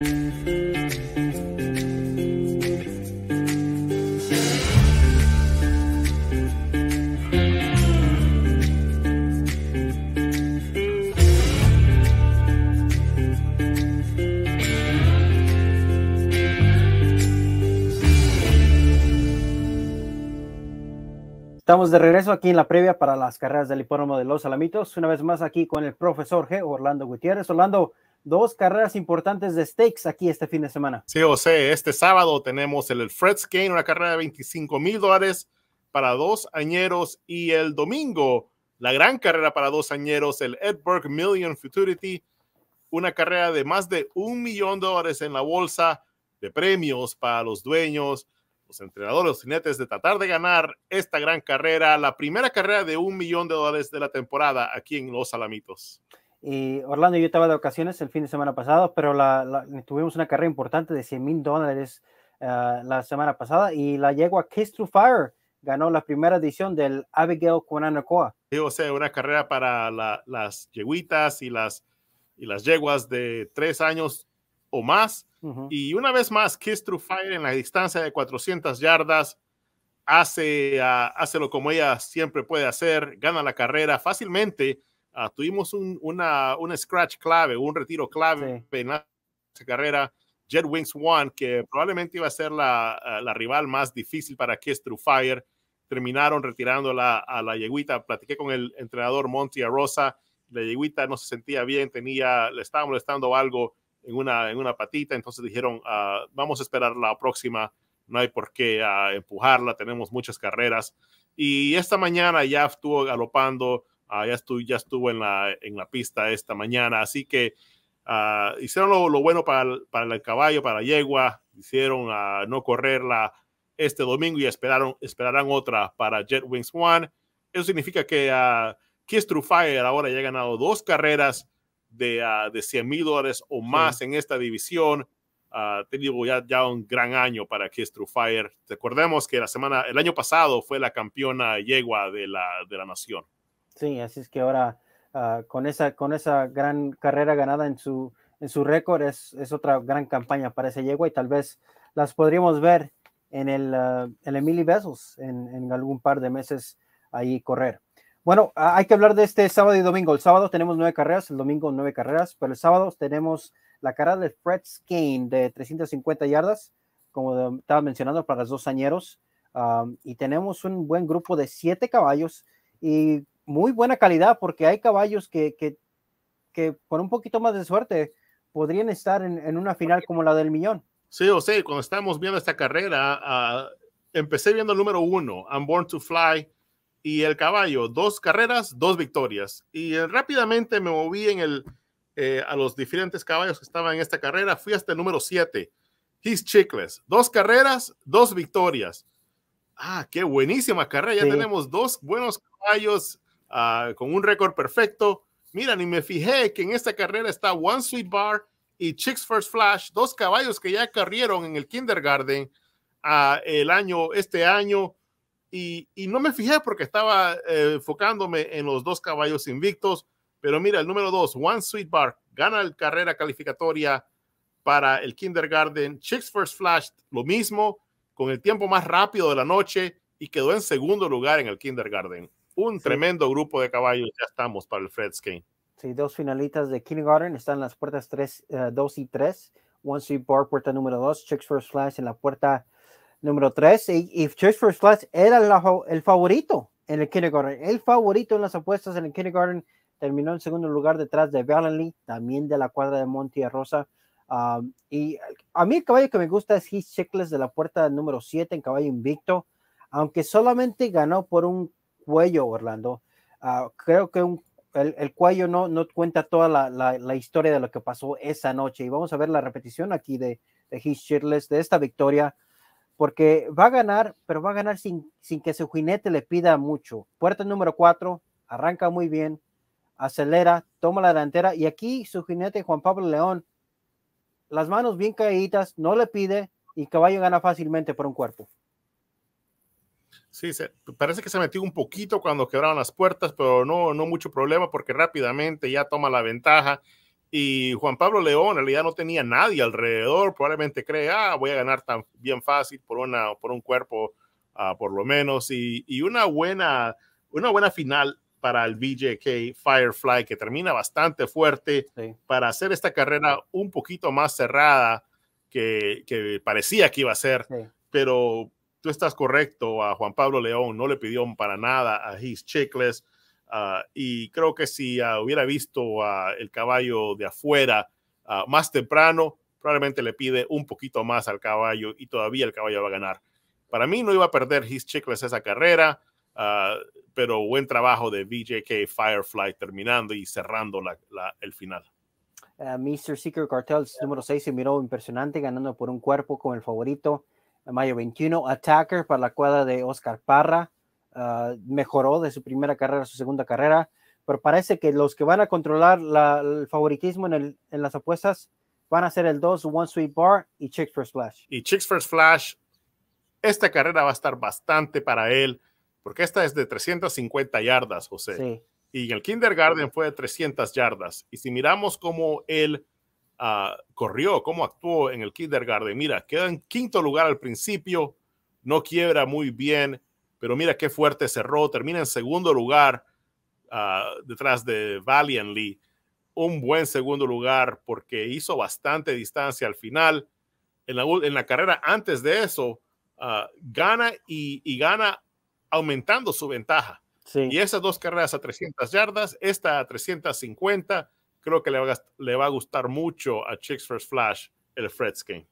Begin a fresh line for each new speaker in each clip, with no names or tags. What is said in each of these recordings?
Estamos de regreso aquí en la previa para las carreras del Hipódromo de los Alamitos. Una vez más aquí con el profesor G. Orlando Gutiérrez. Orlando, dos carreras importantes de stakes aquí este fin de semana.
Sí, José, este sábado tenemos el Fred's Game, una carrera de 25 mil dólares para dos añeros y el domingo la gran carrera para dos añeros, el Edberg Million Futurity, una carrera de más de un millón de dólares en la bolsa de premios para los dueños, los entrenadores, los jinetes de tratar de ganar esta gran carrera, la primera carrera de un millón de dólares de la temporada aquí en Los Alamitos.
Y Orlando, yo estaba de ocasiones el fin de semana pasado, pero tuvimos una carrera importante de 100 mil dólares ah, la semana pasada y la yegua Kiss to Fire ganó la primera edición del Abigail Conanacoa.
o sea, una carrera para las yeguitas y las, yeguas de tres años o más. Y una vez más, Kiss Fire en la distancia de 400 yardas hace, ah, hace lo como ella siempre puede hacer, gana la carrera fácilmente Ah, tuvimos un, una, scratch clave, un retiro clave en la carrera. Jet Wings One, que probablemente iba a ser la, ah, rival más difícil para Kiss Through Fire, terminaron retirándola a la yeguita. Platiqué con el entrenador Monty Rosa. La yeguita no se sentía bien, tenía, le estaba molestando algo en una, en una patita. Entonces dijeron, ah, vamos a esperar la próxima. No hay por qué empujarla. Tenemos muchas carreras. Y esta mañana ya estuvo galopando Ah, ya, estuvo, en la, en la pista esta mañana. Así que ah, hicieron lo, bueno para el, para el, caballo, para la yegua. Hicieron ah, no correrla este domingo y esperaron, esperarán otra para Jet Wings One. Eso significa que Kiss True Fire ahora ya ha ganado dos carreras de, 100 mil dólares o más en esta división. te digo, ya, ya un gran año para Kiss True Fire. Recordemos que la semana, el año pasado fue la campeona yegua de la, de la nación.
Sí, así es que ahora ah, con, esa, con esa gran carrera ganada en su, en su récord es, es otra gran campaña para ese yegua y tal vez las podríamos ver en el, ah, el Emily Vessels en, algún par de meses ahí correr. Bueno, ah, hay que hablar de este sábado y domingo. El sábado tenemos nueve carreras, el domingo nueve carreras, pero el sábado tenemos la carrera de Fred Skane de 350 yardas, como estaba mencionando, para los dos añeros. y tenemos un buen grupo de siete caballos y muy buena calidad, porque hay caballos que, que, con un poquito más de suerte podrían estar en, en, una final como la del millón.
Sí, o sea, cuando estábamos viendo esta carrera, ah, empecé viendo el número uno, I'm Born to Fly, y el caballo, dos carreras, dos victorias. Y eh, rápidamente me moví en el, eh, a los diferentes caballos que estaban en esta carrera, fui hasta el número siete, His Chicles, dos carreras, dos victorias. Ah, qué buenísima carrera, ya tenemos dos buenos caballos Ah, con un récord perfecto. Mira, ni me fijé que en esta carrera está One Sweet Bar y Chicks First Flash, dos caballos que ya corrieron en el kindergarten ah, el año, este año. Y, no me fijé porque estaba eh, enfocándome en los dos caballos invictos. Pero mira, el número dos, One Sweet Bar, gana la carrera calificatoria para el kindergarten. Chicks First Flash, lo mismo, con el tiempo más rápido de la noche y quedó en segundo lugar en el kindergarten un tremendo grupo de caballos ya estamos para el Fred Game.
Sí, dos finalistas de Kindergarten están en las puertas 3, 2 eh, y 3. One Street Bar, puerta número 2. Chicks First Flash en la puerta número 3. Y, Chicks First Flash era el favorito en el Kindergarten. El favorito en las apuestas en el Kindergarten terminó en segundo lugar detrás de Valenly, también de la cuadra de Monte Rosa. Um, y a mí el caballo que me gusta es His Chickless de la puerta número 7 en caballo invicto, aunque solamente ganó por un cuello, Orlando. Ah, creo que el, cuello no, cuenta toda la, historia de lo que pasó esa noche. Y vamos a ver la repetición aquí de, de Heath de esta victoria, porque va a ganar, pero va a ganar sin, sin que su jinete le pida mucho. Puerta número cuatro arranca muy bien, acelera, toma la delantera. Y aquí su jinete, Juan Pablo León, las manos bien caídas, no le pide y caballo gana fácilmente por un cuerpo.
Sí, parece que se metió un poquito cuando quebraron las puertas, pero no, no mucho problema porque rápidamente ya toma la ventaja. Y Juan Pablo León en realidad no tenía nadie alrededor, probablemente cree, ah, voy a ganar tan bien fácil por, una, por un cuerpo, ah, por lo menos. Y, una, buena, una buena final para el BJK Firefly, que termina bastante fuerte para hacer esta carrera un poquito más cerrada que, parecía que iba a ser. Pero estás correcto, a Juan Pablo León no le pidió para nada a His Chicles. Ah, y creo que si ah, hubiera visto a el caballo de afuera ah, más temprano, probablemente le pide un poquito más al caballo y todavía el caballo va a ganar. Para mí no iba a perder His Chicles esa carrera, pero buen trabajo de BJK Firefly terminando y cerrando el final.
Mr. Secret Cartels número 6 se miró impresionante ganando por un cuerpo con el favorito mayo 21. Attacker para la cuadra de Oscar Parra. Ah, mejoró de su primera carrera a su segunda carrera, pero parece que los que van a controlar el favoritismo en, el, en, las apuestas van a ser el 2, One Sweet Bar y Chicks First Flash.
Y Chicks First Flash, esta carrera va a estar bastante para él, porque esta es de 350 yardas, José. Sí. Y el Kindergarten fue de 300 yardas. Y si miramos cómo él Ah, corrió, cómo actuó en el kindergarten. Mira, queda en quinto lugar al principio, no quiebra muy bien, pero mira qué fuerte cerró, termina en segundo lugar ah, detrás de Lee Un buen segundo lugar porque hizo bastante distancia al final. En la, carrera antes de eso, ah, gana y, gana aumentando su ventaja. Y esas dos carreras a 300 yardas, esta a 350, creo que le va, a, le va a gustar mucho a Chicks First Flash el Game.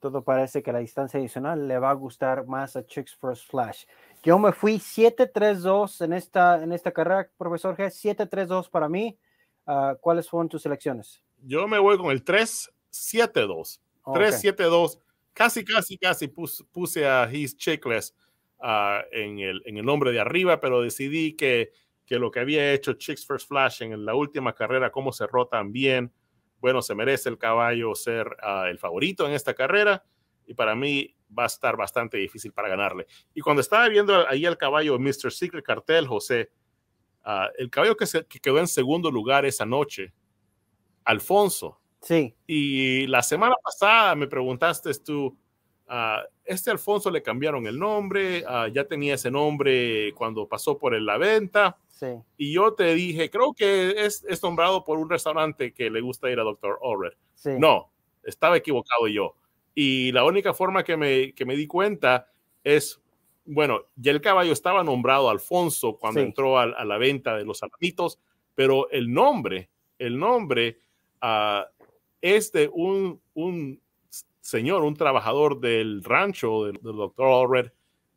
Todo parece que la distancia adicional le va a gustar más a Chicks First Flash. Yo me fui 7-3-2 en esta, en esta carrera, profesor G. 7-3-2 para mí. Ah, ¿Cuáles fueron tus selecciones?
Yo me voy con el 3-7-2. 3-7-2. Casi, casi, casi puse a His Chickless ah, en, el, en el nombre de arriba, pero decidí que que lo que había hecho Chicks First Flash en la última carrera, cómo cerró tan bien. Bueno, se merece el caballo ser ah, el favorito en esta carrera y para mí va a estar bastante difícil para ganarle. Y cuando estaba viendo ahí el caballo Mr. Secret Cartel, José, ah, el caballo que, que quedó en segundo lugar esa noche, Alfonso. Sí. Y la semana pasada me preguntaste tú, este Alfonso le cambiaron el nombre, ya tenía ese nombre cuando pasó por la venta. Y yo te dije, creo que es, nombrado por un restaurante que le gusta ir a Doctor Over. No, estaba equivocado yo. Y la única forma que me, di cuenta es, bueno, ya el caballo estaba nombrado Alfonso cuando entró a, la venta de los salamitos, pero el nombre, el nombre ah, es de un, un señor, un trabajador del rancho del, doctor Allred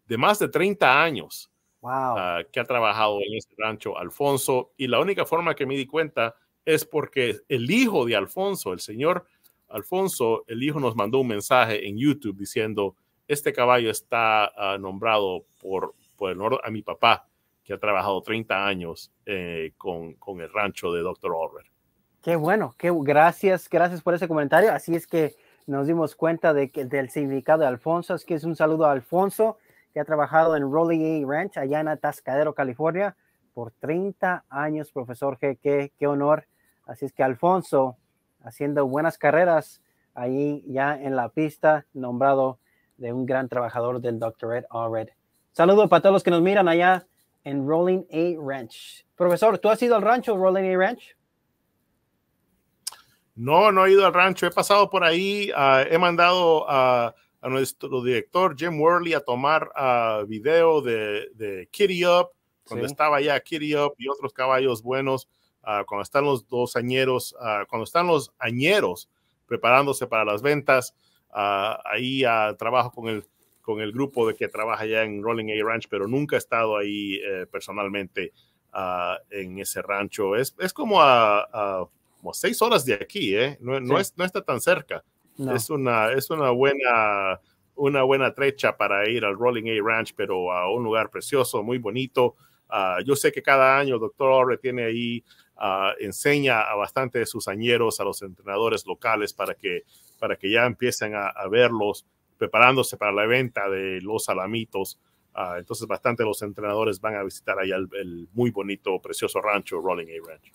de más de 30 años ah, que ha trabajado en este rancho, Alfonso, y la única forma que me di cuenta es porque el hijo de Alfonso, el señor Alfonso, el hijo nos mandó un mensaje en YouTube diciendo, este caballo está ah, nombrado por, por el honor a mi papá, que ha trabajado 30 años eh, con, con, el rancho de doctor Orber.
Qué bueno, qué, gracias, gracias por ese comentario. Así es que nos dimos cuenta del significado de Alfonso. Es que es un saludo a Alfonso, que ha trabajado en Rolling A. Ranch, allá en Atascadero, California, por 30 años, profesor G. Qué, honor. Así es que Alfonso, haciendo buenas carreras ahí ya en la pista, nombrado de un gran trabajador del Dr. Ed Allred. Saludo para todos los que nos miran allá en Rolling A Ranch. Profesor, ¿tú has ido al rancho Rolling A Ranch?
No, no he ido al rancho, he pasado por ahí, ah, he mandado a, nuestro director Jim Worley a tomar ah, video de, de, Kitty Up, cuando estaba ya Kitty Up y otros caballos buenos, ah, cuando están los dos añeros, cuando están los añeros preparándose para las ventas, ahí trabajo con el, con el grupo de que trabaja ya en Rolling A Ranch, pero nunca he estado ahí eh, personalmente en ese rancho. Es, es como a como seis horas de aquí, ¿eh? No, es, no está tan cerca. Es, una, es una buena una buena trecha para ir al Rolling A Ranch, pero a un lugar precioso, muy bonito. Ah, yo sé que cada año el doctor Orre tiene ahí, ah, enseña a bastante de sus añeros, a los entrenadores locales para que, para que ya empiecen a, verlos preparándose para la venta de los alamitos. Ah, entonces, bastante los entrenadores van a visitar ahí el muy bonito, precioso rancho Rolling A Ranch.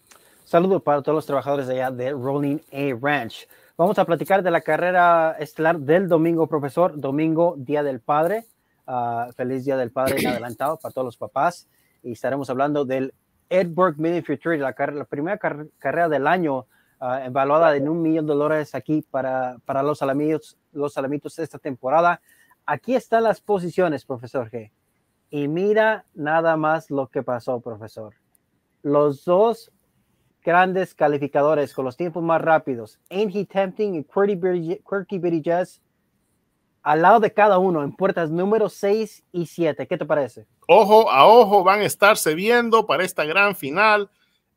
Saludos para todos los trabajadores de allá de Rolling A Ranch. Vamos a platicar de la carrera estelar del domingo, profesor. Domingo, Día del Padre. Ah, feliz Día del Padre adelantado para todos los papás. Y estaremos hablando del Edward Mini future la, primera carrera del año, ah, evaluada en un millón de dólares aquí para, para los, alamitos, los alamitos esta temporada. Aquí están las posiciones, profesor G. Y mira nada más lo que pasó, profesor. Los dos grandes calificadores con los tiempos más rápidos. Ain't He Tempting y Quirky Bitty, Jazz al lado de cada uno en puertas número 6 y 7. ¿Qué te parece?
Ojo a ojo van a estarse viendo para esta gran final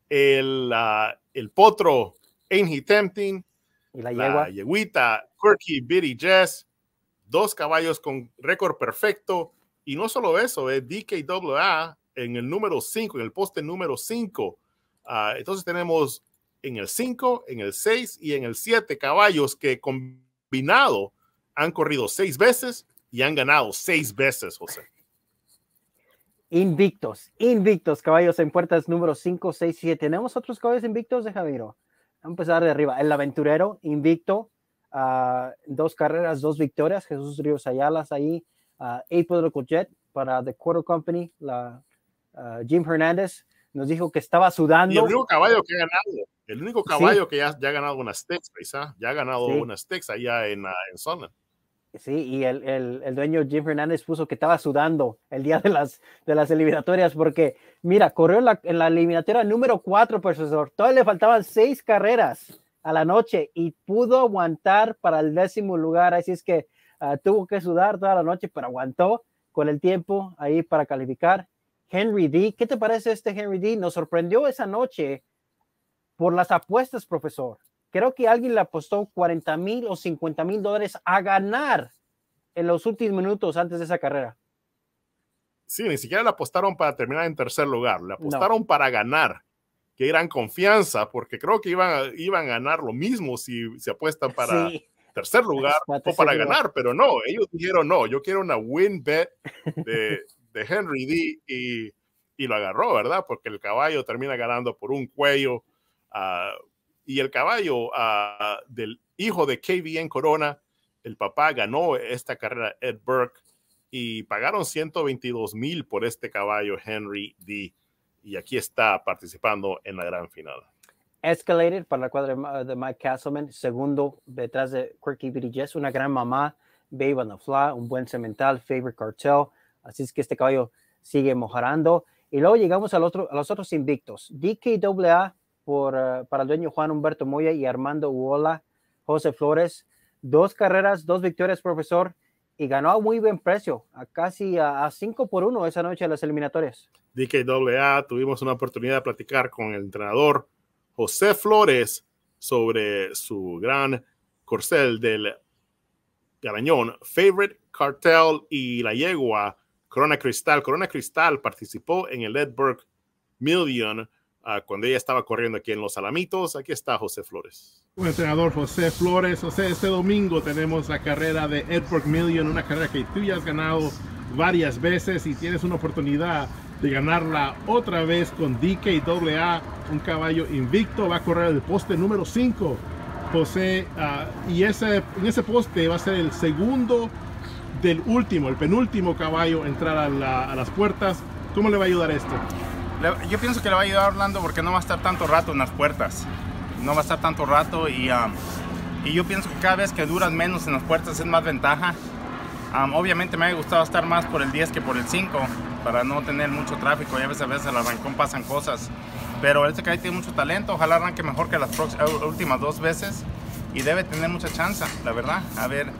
el, potro Ain't He Tempting y la, yeguita Quirky Bitty Jazz, dos caballos con récord perfecto. Y no solo eso, es eh, DKWA en el número 5, en el poste número 5 Ah, entonces tenemos en el 5, en el 6 y en el 7 caballos que combinado han corrido seis veces y han ganado seis veces, José.
Invictos, invictos, caballos en puertas número 5, 6 y 7. Tenemos otros caballos invictos de Javiro, Vamos a empezar de arriba. El aventurero, invicto, ah, dos carreras, dos victorias. Jesús Ríos Ayalas ahí, uh, April Jet para The Quarter Company, la, ah, Jim Hernández, nos dijo que estaba sudando. el único caballo
que ha ganado, el único caballo que ya, ha ganado unas Texas, ya ha ganado unas Texas allá en, ah, en
Sí, y el, dueño Jim Fernández puso que estaba sudando el día de las, de las eliminatorias, porque mira, corrió en la eliminatoria número 4, profesor. Todavía le faltaban seis carreras a la noche y pudo aguantar para el décimo lugar. Así es que ah, tuvo que sudar toda la noche, pero aguantó con el tiempo ahí para calificar Henry D. ¿Qué te parece este Henry D? Nos sorprendió esa noche por las apuestas, profesor. Creo que alguien le apostó 40 mil o 50 mil dólares a ganar en los últimos minutos antes de esa carrera.
Sí, ni siquiera le apostaron para terminar en tercer lugar, le apostaron para ganar. Qué gran confianza, porque creo que iban, iban a ganar lo mismo si se apuestan para tercer lugar o para ganar, pero no, ellos dijeron no, yo quiero una win bet de, de Henry D y, y, lo agarró, ¿verdad? Porque el caballo termina ganando por un cuello. Ah, y el caballo ah, del hijo de en Corona, el papá ganó esta carrera, Ed Burke, y pagaron 122 mil por este caballo, Henry D. Y aquí está participando en la gran final.
Escalated para la cuadra de Mike Castleman, segundo detrás de Quirky Jess una gran mamá, Babe on the Fly, un buen cemental, Favorite Cartel, Así es que este caballo sigue mojarando. Y luego llegamos al otro, a los otros invictos. dkwa por, eh, para el dueño Juan Humberto Moya y Armando Uola, José Flores. Dos carreras, dos victorias, profesor. Y ganó a muy buen precio, a casi a, 5 cinco por uno
esa noche en las eliminatorias. dkwa tuvimos una oportunidad de platicar con el entrenador José Flores sobre su gran corcel del Garañón, Favorite Cartel y la yegua Corona Cristal. Corona Cristal participó en el Edburg Million ah, cuando ella estaba corriendo aquí en Los Alamitos. Aquí está José Flores. Buen entrenador José Flores. José, este domingo tenemos la carrera de Edburg Million, una carrera que tú ya has ganado varias veces y tienes una oportunidad de ganarla otra vez con DKAA, un caballo invicto. Va a correr el poste número 5. José, ah, y ese, en ese poste va a ser el segundo del último, el penúltimo caballo entrar a, las puertas. ¿Cómo le va a ayudar esto? Yo pienso que le va a ayudar Orlando porque no va a estar tanto rato en las puertas. No va a estar tanto rato y, um, y yo pienso que cada vez que duran menos en las puertas es más ventaja. Um, obviamente me ha gustado estar más por el 10 que por el 5 para no tener mucho tráfico y a veces, a veces al arrancón pasan cosas. Pero este caballo tiene mucho talento, ojalá arranque mejor que las últimas dos veces y debe tener mucha chance, la verdad. A ver,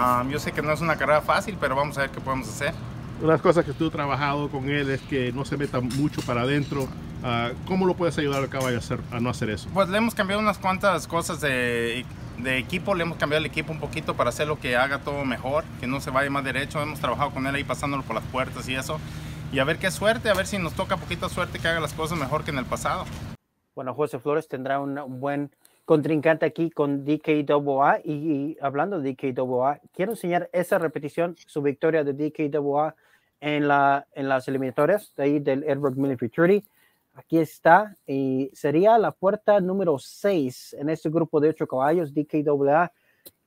Ah, yo sé que no es una carrera fácil, pero vamos a ver qué podemos hacer. Una de las cosas que has trabajado con él es que no se meta mucho para adentro. Ah, ¿Cómo lo puedes ayudar al caballo a, hacer, a no hacer eso? Pues le hemos cambiado unas cuantas cosas de, de, equipo, le hemos cambiado el equipo un poquito para hacer lo que haga todo mejor, que no se vaya más derecho. Hemos trabajado con él ahí pasándolo por las puertas y eso. Y a ver qué suerte, a ver si nos toca poquita suerte que haga las cosas mejor que en el pasado. Bueno, José
Flores tendrá un buen contrincante aquí con DKWA y, hablando de DKWA, quiero enseñar esa repetición, su victoria de DKWA en, las eliminatorias de ahí del Edward Miller Futurity. Aquí está, y sería la puerta número 6 en este grupo de 8 caballos, DKWA.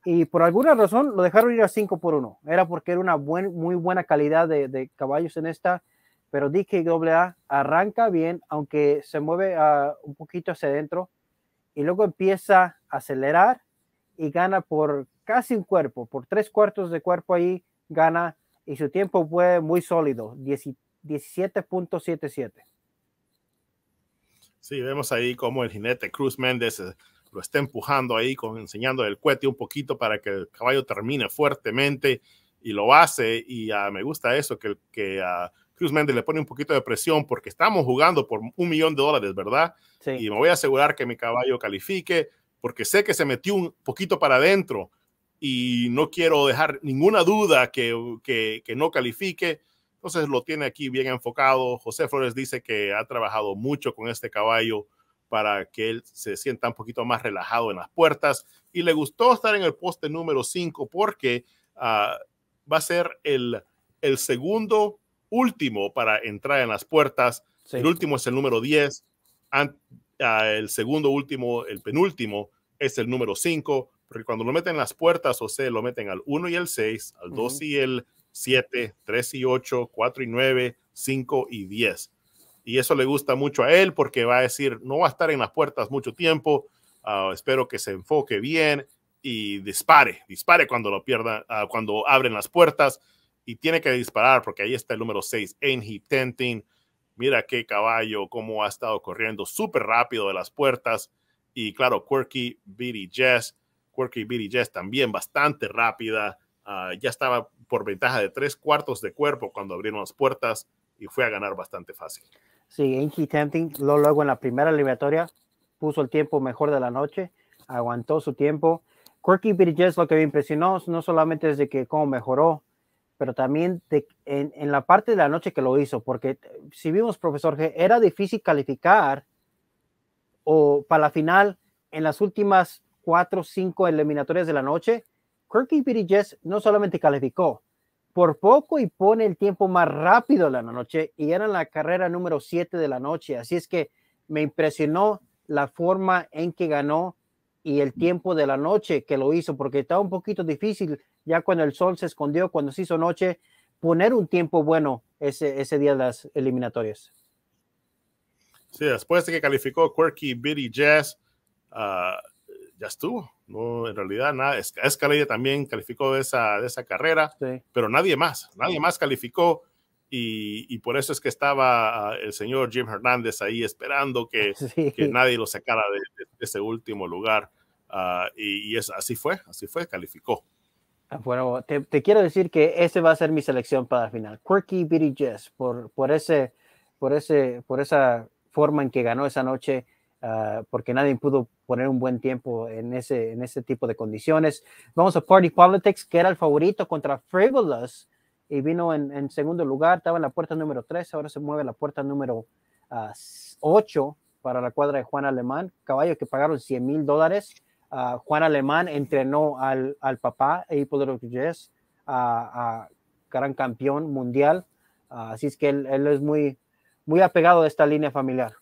Y por alguna razón lo dejaron ir a 5 por 1. Era porque era una muy buena calidad de, caballos en esta pero DKWA arranca bien, aunque se mueve un poquito hacia adentro, y luego empieza a acelerar y gana por casi un cuerpo, por tres cuartos de cuerpo ahí gana y su tiempo fue muy sólido, 17.77.
Sí, vemos ahí como el jinete Cruz Méndez eh, lo está empujando ahí, con, enseñando el cuete un poquito para que el caballo termine fuertemente y lo hace. Y ah, me gusta eso, que, que ah, Cruz Mendes le pone un poquito de presión porque estamos jugando por un millón de dólares, ¿verdad? Y me voy a asegurar que mi caballo califique porque sé que se metió un poquito para adentro y no quiero dejar ninguna duda que, que, que no califique. Entonces lo tiene aquí bien enfocado. José Flores dice que ha trabajado mucho con este caballo para que él se sienta un poquito más relajado en las puertas. Y le gustó estar en el poste número 5 porque ah, va a ser el, el segundo último para entrar en las puertas. El último es el número 10. Ah, el segundo último, el penúltimo, es el número 5. Porque cuando lo meten en las puertas, o sea, lo meten al 1 y el 6, al 2 y el 7, 3 y 8, 4 y 9, 5 y 10. Y eso le gusta mucho a él porque va a decir, no va a estar en las puertas mucho tiempo, ah, espero que se enfoque bien y dispare, dispare cuando lo pierda, ah, cuando abren las puertas y tiene que disparar porque ahí está el número 6, Enji Tenting. Mira qué caballo, cómo ha estado corriendo súper rápido de las puertas. Y claro, Quirky Billy Jess. Quirky Beatty Jess también bastante rápida. Ah, ya estaba por ventaja de tres cuartos de cuerpo cuando abrieron las puertas y fue a ganar bastante fácil.
Sí, Enji Tenting, lo luego en la primera eliminatoria puso el tiempo mejor de la noche, aguantó su tiempo. Quirky Beatty Jess lo que me impresionó no solamente es de que cómo mejoró, pero también en, la parte de la noche que lo hizo, porque si vimos, profesor, que era difícil calificar o para la final en las últimas cuatro o cinco eliminatorias de la noche, Kirky Jess no solamente calificó, por poco y pone el tiempo más rápido de la noche y era la carrera número siete de la noche. Así es que me impresionó la forma en que ganó y el tiempo de la noche que lo hizo, porque estaba un poquito difícil ya cuando el sol se escondió, cuando se hizo noche, poner un tiempo bueno ese, ese día de las eliminatorias.
Sí, después de que calificó Quirky Bitty Jazz, ah, ya estuvo. No, en realidad nada. Escalade también calificó de esa, de esa carrera, pero nadie más, nadie más calificó. Y, por eso es que estaba ah, el señor Jim Hernández ahí esperando que, nadie lo sacara de, ese último lugar. Ah, y, y es, así fue, así fue, calificó.
Ah, bueno, te, quiero decir que ese va a ser mi selección para la final. Quirky Bitty Jess, por, por, ese, por, ese, por esa forma en que ganó esa noche, ah, porque nadie pudo poner un buen tiempo en ese, en ese tipo de condiciones. Vamos a Party Politics, que era el favorito contra Frivolous, y vino en, segundo lugar, estaba en la puerta número 3, ahora se mueve a la puerta número ah, ocho 8 para la cuadra de Juan Alemán, caballo que pagaron 100 mil dólares Juan Alemán entrenó al, al papá los Rodriguez, a, gran campeón mundial. así es que él, es muy, muy apegado a esta línea familiar.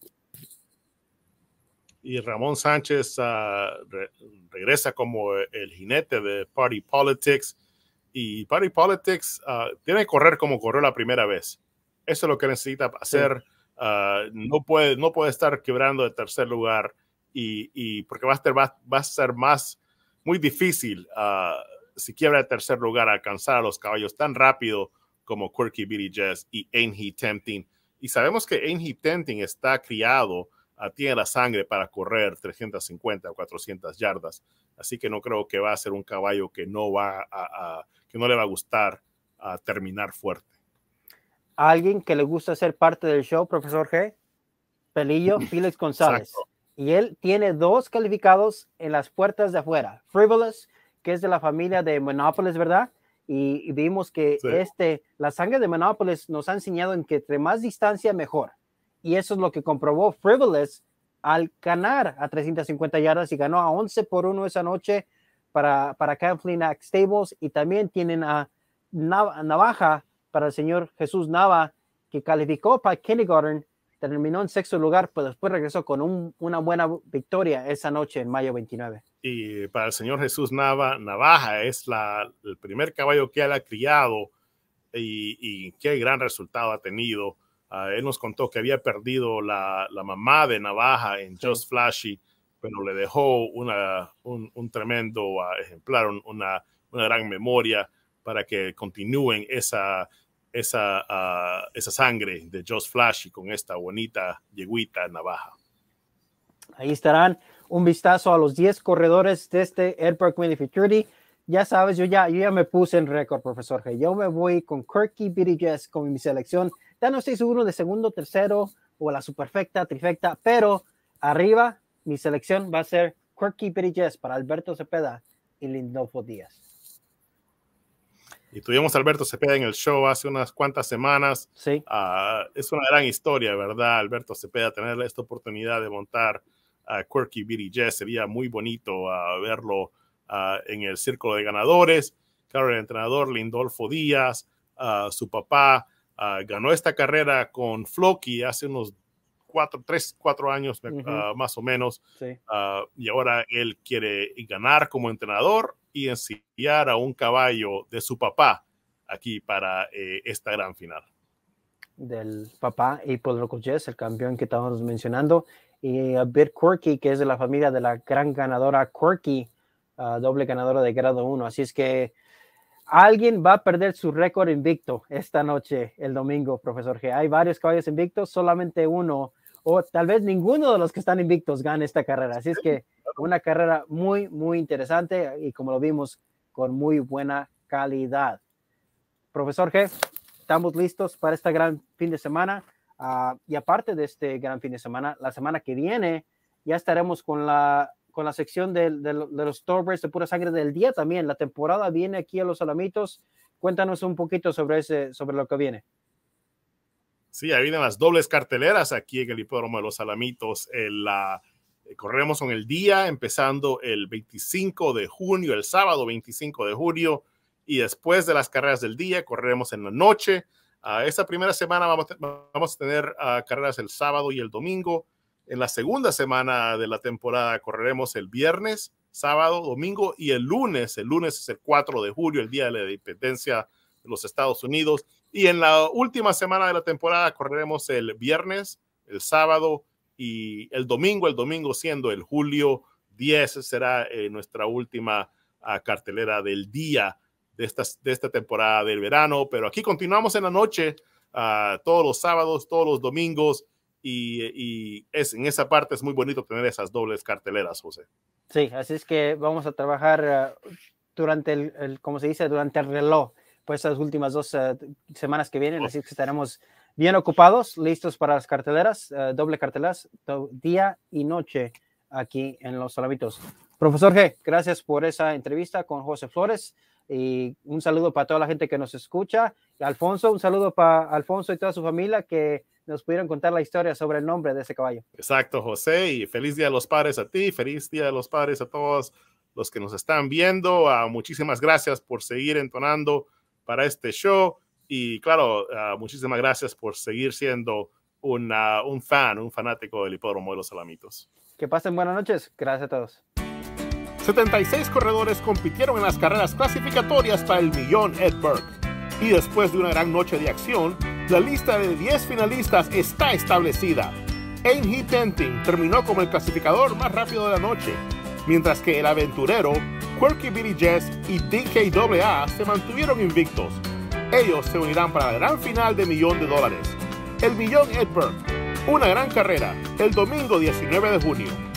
Y Ramón Sánchez ah, regresa como el jinete de Party Politics. Y Party Politics ah, tiene que correr como corrió la primera vez. Eso es lo que necesita hacer. Ah, no, puede, no puede estar quebrando de tercer lugar y, porque va a, ser, más, muy difícil ah, si quiebra el tercer lugar alcanzar a los caballos tan rápido como Quirky Billy Jazz y Ain't He Tempting. Y sabemos que Ain't He Tempting está criado, ah, tiene la sangre para correr 350 o 400 yardas. Así que no creo que va a ser un caballo que no, va a, que no le va a gustar a terminar fuerte. ¿A ¿Alguien que
le gusta ser parte del show, profesor G? Pelillo, Félix González y él tiene dos calificados en las puertas de afuera. Frivolous, que es de la familia de Monopolis, ¿verdad? Y, vimos que este, la sangre de Monopolis nos ha enseñado en que entre más distancia, mejor. Y eso es lo que comprobó Frivolous al ganar a 350 yardas y ganó a 11 por 1 esa noche para, para Kathleen Stables y también tienen a Navaja para el señor Jesús Nava que calificó para kindergarten terminó en sexto lugar, pero pues después regresó con una buena
victoria esa noche en mayo 29. Y para el señor Jesús Nava, Navaja es el primer caballo que él ha criado y, qué gran resultado ha tenido. Ah, él nos contó que había perdido la, mamá de Navaja en Just Flashy, pero le dejó una, un, tremendo ah, ejemplar, una, una gran memoria para que continúen esa, esa, ah, esa sangre de Josh Flash y con esta bonita yeguita navaja.
Ahí estarán un vistazo a los 10 corredores de este airport Community Futurity. Ya sabes, yo ya, yo ya me puse en récord, profesor Yo me voy con Kirky BDGS con mi selección. Ya no estoy uno de segundo, tercero o la superfecta, trifecta, pero arriba mi selección va a ser Quirky Bridges para Alberto Cepeda y Lindofo Díaz
y tuvimos a Alberto Cepeda en el show hace unas cuantas semanas. Sí. Ah, es una gran historia, ¿verdad? Alberto Cepeda, tener esta oportunidad de montar a Quirky Beauty Jazz sería muy bonito ah, verlo ah, en el círculo de ganadores. Claro, el entrenador Lindolfo Díaz, su papá, ganó esta carrera con Floki hace unos cuatro, tres, cuatro años más o menos. Sí. y ahora él quiere ganar como entrenador y ensillar a un caballo de su papá aquí para eh, esta gran final.
Del papá y que pues el campeón que estábamos mencionando, y a Bert Corky, que es de la familia de la gran ganadora Quirky ah, doble ganadora de grado 1. Así es que alguien va a perder su récord invicto esta noche, el domingo, profesor G. Hay varios caballos invictos, solamente uno o tal vez ninguno de los que están invictos gane esta carrera. Así es que una carrera muy, muy interesante y como lo vimos, con muy buena calidad. Profesor G, estamos listos para este gran fin de semana. Ah, y aparte de este gran fin de semana, la semana que viene ya estaremos con la, con la sección de, los Torres de pura sangre del día también. La temporada viene aquí a los Alamitos. Cuéntanos un poquito sobre, ese, sobre lo que viene.
Sí, ahí vienen las dobles carteleras aquí en el Hipódromo de los Alamitos. Eh, corremos con el día, empezando el 25 de junio, el sábado 25 de junio, y después de las carreras del día, correremos en la noche. Ah, esta primera semana vamos, a tener ah, carreras el sábado y el domingo. En la segunda semana de la temporada correremos el viernes, sábado, domingo y el lunes. El lunes es el 4 de julio, el Día de la Independencia de los Estados Unidos. Y en la última semana de la temporada correremos el viernes, el sábado y el domingo, el domingo siendo el julio 10, será eh, nuestra última ah, cartelera del día de esta, de esta temporada del verano. Pero aquí continuamos en la noche, ah, todos los sábados, todos los domingos, y, es, en esa parte es muy bonito tener esas dobles carteleras, José.
Sí, así es que vamos a trabajar ah, durante el, como se dice, durante el reloj pues las últimas dos eh, semanas que vienen, así que estaremos bien ocupados, listos para las carteleras, eh, doble carteleras, día y noche aquí en Los Salamitos Profesor G, gracias por esa entrevista con José Flores y un saludo para toda la gente que nos escucha. Alfonso, un saludo para Alfonso y toda su familia que nos pudieron contar la historia sobre el nombre de ese caballo.
Exacto, José, y feliz Día de los Padres a ti, feliz Día de los Padres a todos los que nos están viendo. a ah, muchísimas gracias por seguir entonando para este show. Y claro, ah, muchísimas gracias por seguir siendo un fan, un fanático del hipódromo de los Alamitos. Que pasen buenas noches. Gracias a todos. 76 corredores compitieron en las carreras clasificatorias para el Millón Edberg. Y después de una gran noche de acción, la lista de 10 finalistas está establecida. Amy Tenting terminó como el clasificador más rápido de la noche, mientras que el aventurero Quirky Billy Jazz y DKAA se mantuvieron invictos. Ellos se unirán para la gran final de millón de dólares. El Millón Edberg, una gran carrera, el domingo 19 de junio.